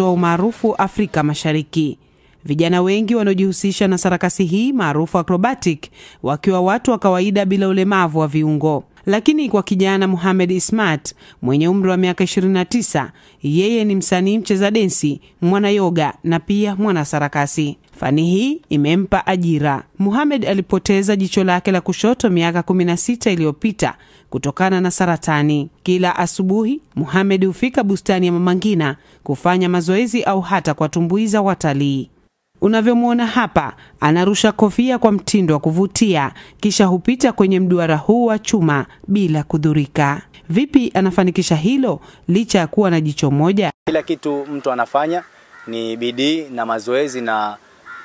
kutoa umaarufu Afrika Mashariki. Vijana wengi wanaojihusisha na sarakasi hii maarufu acrobatic wakiwa watu wa kawaida bila ulemavu wa viungo. Lakini kwa kijana Muhamed Ismat mwenye umri wa miaka 29, yeye ni msanii, mcheza densi, mwana yoga na pia mwanasarakasi. Fani hii imempa ajira. Muhamed alipoteza jicho lake la kushoto miaka 16 iliyopita kutokana na saratani. Kila asubuhi Muhamed hufika bustani ya mamangina kufanya mazoezi au hata kuwatumbuiza watalii. Unavyomwona hapa, anarusha kofia kwa mtindo wa kuvutia, kisha hupita kwenye mduara huu wa chuma bila kudhurika. Vipi anafanikisha hilo licha ya kuwa na jicho moja? Kila kitu mtu anafanya ni bidii na mazoezi na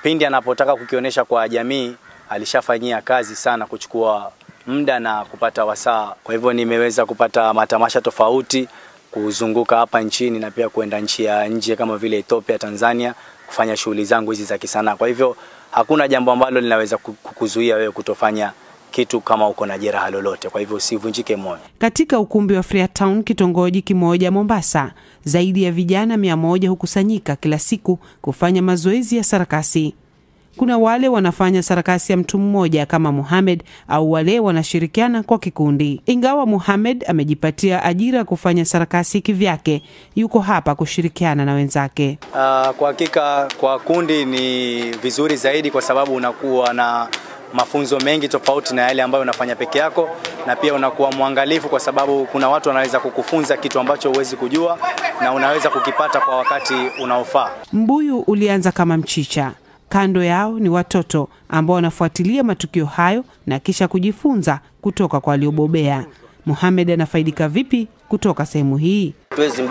pindi anapotaka kukionyesha kwa jamii alishafanyia kazi sana kuchukua muda na kupata wasaa. Kwa hivyo nimeweza kupata matamasha tofauti kuzunguka hapa nchini na pia kuenda nchi ya nje kama vile Ethiopia, Tanzania kufanya shughuli zangu hizi za kisanaa. Kwa hivyo hakuna jambo ambalo linaweza kukuzuia wewe kutofanya kitu kama uko na jeraha lolote, kwa hivyo usivunjike moyo. Katika ukumbi wa Freetown, kitongoji kimoja Mombasa, zaidi ya vijana mia moja hukusanyika kila siku kufanya mazoezi ya sarakasi. Kuna wale wanafanya sarakasi ya mtu mmoja kama Muhamed au wale wanashirikiana kwa kikundi. Ingawa Muhamed amejipatia ajira ya kufanya sarakasi kivyake, yuko hapa kushirikiana na wenzake. Uh, kwa hakika kwa kundi ni vizuri zaidi, kwa sababu unakuwa na mafunzo mengi tofauti na yale ambayo unafanya peke yako, na pia unakuwa mwangalifu, kwa sababu kuna watu wanaweza kukufunza kitu ambacho huwezi kujua na unaweza kukipata kwa wakati unaofaa. Mbuyu ulianza kama mchicha. Kando yao ni watoto ambao wanafuatilia matukio hayo na kisha kujifunza kutoka kwa waliobobea. Mohamed anafaidika vipi kutoka sehemu hii? Tuwezi